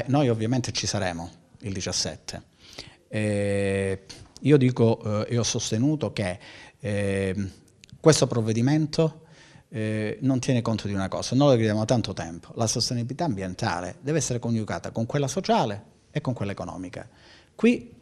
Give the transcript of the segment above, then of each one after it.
eh, noi ovviamente ci saremo il 17. Eh, io dico eh, e ho sostenuto che ehm, questo provvedimento eh, non tiene conto di una cosa, noi lo chiediamo da tanto tempo, la sostenibilità ambientale deve essere coniugata con quella sociale e con quella economica. Qui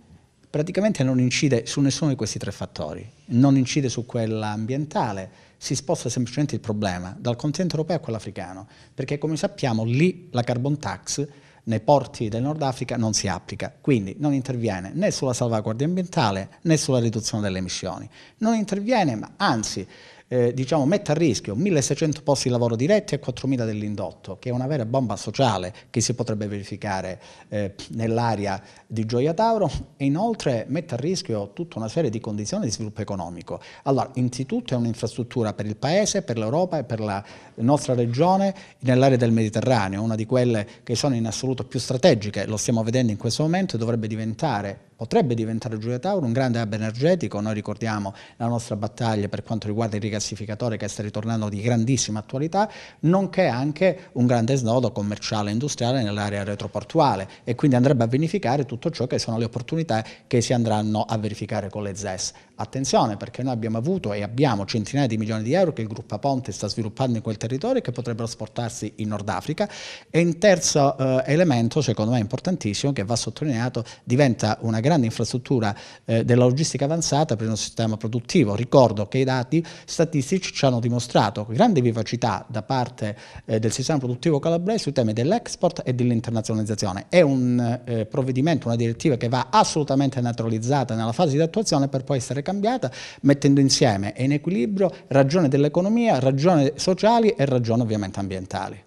praticamente non incide su nessuno di questi tre fattori, non incide su quella ambientale, si sposta semplicemente il problema dal continente europeo a quello africano, perché come sappiamo lì la carbon tax nei porti del Nord Africa non si applica, quindi non interviene né sulla salvaguardia ambientale né sulla riduzione delle emissioni. Non interviene, ma anzi eh, diciamo, mette a rischio 1.600 posti di lavoro diretti e 4.000 dell'indotto, che è una vera bomba sociale che si potrebbe verificare eh, nell'area di Gioia Tauro e inoltre mette a rischio tutta una serie di condizioni di sviluppo economico. Allora, innanzitutto è un'infrastruttura per il Paese, per l'Europa e per la nostra regione nell'area del Mediterraneo, una di quelle che sono in assoluto più strategiche, lo stiamo vedendo in questo momento e dovrebbe diventare potrebbe diventare Giulia Tauro un grande hub energetico, noi ricordiamo la nostra battaglia per quanto riguarda il rigassificatore che sta ritornando di grandissima attualità, nonché anche un grande snodo commerciale e industriale nell'area retroportuale e quindi andrebbe a vinificare tutto ciò che sono le opportunità che si andranno a verificare con le ZES. Attenzione perché noi abbiamo avuto e abbiamo centinaia di milioni di euro che il gruppo Ponte sta sviluppando in quel territorio e che potrebbero sportarsi in Nord Africa e in terzo eh, elemento secondo me importantissimo che va sottolineato diventa una grande grande infrastruttura eh, della logistica avanzata per il nostro sistema produttivo. Ricordo che i dati statistici ci hanno dimostrato grande vivacità da parte eh, del sistema produttivo calabrese sui temi dell'export e dell'internazionalizzazione. È un eh, provvedimento, una direttiva che va assolutamente naturalizzata nella fase di attuazione per poi essere cambiata mettendo insieme e in equilibrio ragione dell'economia, ragioni sociali e ragioni ovviamente ambientali.